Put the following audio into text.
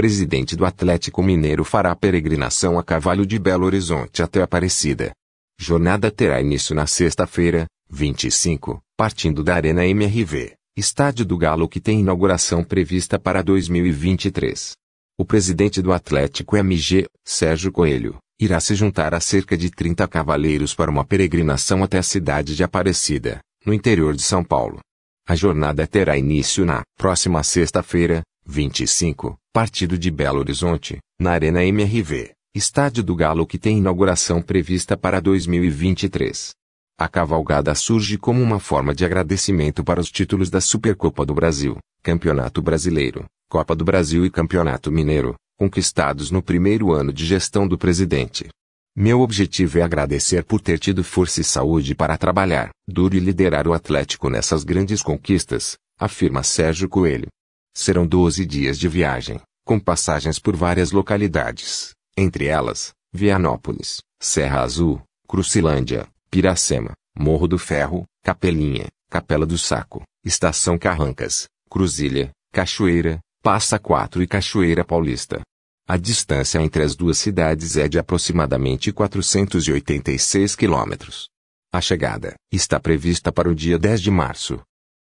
presidente do Atlético Mineiro fará peregrinação a cavalo de Belo Horizonte até Aparecida. Jornada terá início na sexta-feira, 25, partindo da Arena MRV, estádio do Galo que tem inauguração prevista para 2023. O presidente do Atlético MG, Sérgio Coelho, irá se juntar a cerca de 30 cavaleiros para uma peregrinação até a cidade de Aparecida, no interior de São Paulo. A jornada terá início na próxima sexta-feira, 25, Partido de Belo Horizonte, na Arena MRV, Estádio do Galo que tem inauguração prevista para 2023. A cavalgada surge como uma forma de agradecimento para os títulos da Supercopa do Brasil, Campeonato Brasileiro, Copa do Brasil e Campeonato Mineiro, conquistados no primeiro ano de gestão do presidente. Meu objetivo é agradecer por ter tido força e saúde para trabalhar, duro e liderar o Atlético nessas grandes conquistas, afirma Sérgio Coelho. Serão 12 dias de viagem, com passagens por várias localidades, entre elas, Vianópolis, Serra Azul, Crucilândia, Piracema, Morro do Ferro, Capelinha, Capela do Saco, Estação Carrancas, Cruzilha, Cachoeira, Passa Quatro e Cachoeira Paulista. A distância entre as duas cidades é de aproximadamente 486 quilômetros. A chegada está prevista para o dia 10 de março,